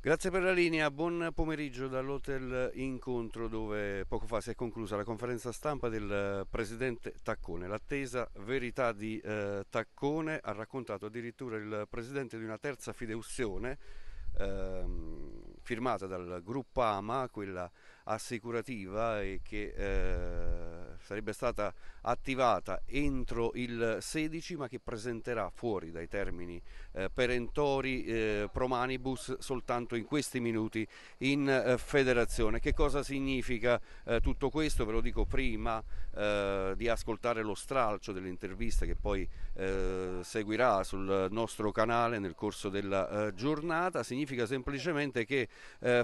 Grazie per la linea, buon pomeriggio dall'hotel Incontro dove poco fa si è conclusa la conferenza stampa del eh, presidente Taccone. L'attesa verità di eh, Taccone ha raccontato addirittura il presidente di una terza fideuzione eh, firmata dal gruppo AMA, quella assicurativa e che eh, sarebbe stata attivata entro il 16 ma che presenterà fuori dai termini eh, perentori eh, promanibus soltanto in questi minuti in eh, federazione. Che cosa significa eh, tutto questo? Ve lo dico prima eh, di ascoltare lo stralcio dell'intervista che poi eh, seguirà sul nostro canale nel corso della giornata. Significa semplicemente che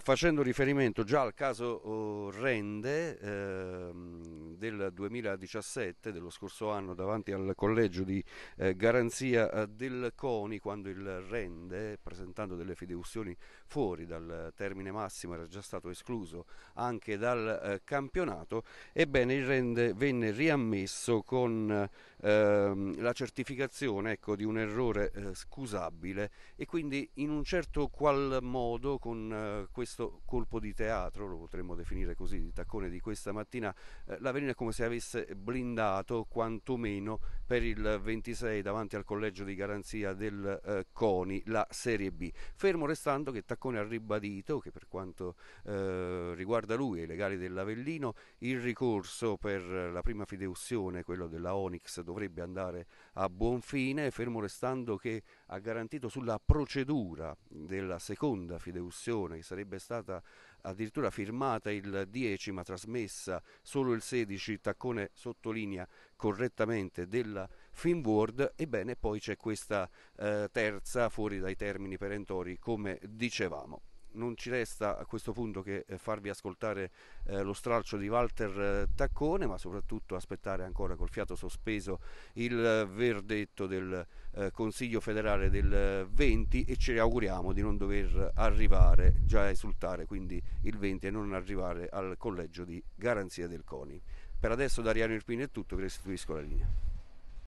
facendo riferimento già al caso oh, Rende ehm, del 2017, dello scorso anno, davanti al collegio di eh, garanzia eh, del CONI, quando il Rende, presentando delle fideiussioni fuori dal termine massimo, era già stato escluso anche dal eh, campionato, ebbene il Rende venne riammesso con ehm, la certificazione ecco, di un errore eh, scusabile e quindi in un certo qual modo con eh, questo colpo di teatro, lo potremmo definire così, di taccone di questa mattina, eh, la Venina come se avesse blindato quantomeno per il 26 davanti al collegio di garanzia del eh, CONI la Serie B. Fermo restando che Taccone ha ribadito che per quanto eh, riguarda lui e i legali dell'Avellino il ricorso per la prima fideuzione, quello della Onyx, dovrebbe andare a buon fine, fermo restando che ha garantito sulla procedura della seconda fideuzione che sarebbe stata addirittura firmata il 10 ma trasmessa solo il 16, Taccone sottolinea correttamente della Finward, ebbene poi c'è questa eh, terza fuori dai termini perentori come dicevamo non ci resta a questo punto che eh, farvi ascoltare eh, lo stralcio di Walter eh, Taccone, ma soprattutto aspettare ancora col fiato sospeso il eh, verdetto del eh, Consiglio federale del 20 e ci auguriamo di non dover arrivare già a esultare quindi il 20 e non arrivare al collegio di garanzia del CONI. Per adesso Dariano Irpini è tutto, vi restituisco la linea.